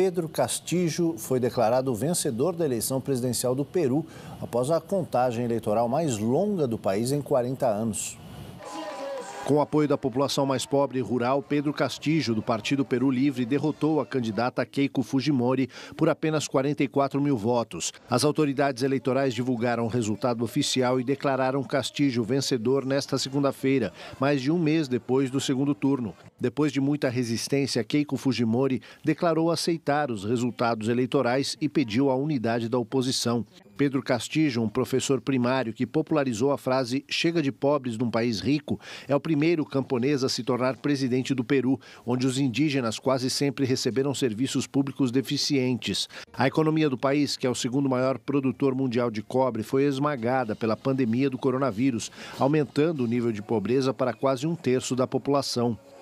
Pedro Castillo foi declarado vencedor da eleição presidencial do Peru após a contagem eleitoral mais longa do país em 40 anos. Com o apoio da população mais pobre e rural, Pedro Castillo, do Partido Peru Livre, derrotou a candidata Keiko Fujimori por apenas 44 mil votos. As autoridades eleitorais divulgaram o resultado oficial e declararam Castillo vencedor nesta segunda-feira, mais de um mês depois do segundo turno. Depois de muita resistência, Keiko Fujimori declarou aceitar os resultados eleitorais e pediu a unidade da oposição. Pedro Castilho, um professor primário que popularizou a frase chega de pobres num país rico, é o primeiro camponês a se tornar presidente do Peru, onde os indígenas quase sempre receberam serviços públicos deficientes. A economia do país, que é o segundo maior produtor mundial de cobre, foi esmagada pela pandemia do coronavírus, aumentando o nível de pobreza para quase um terço da população.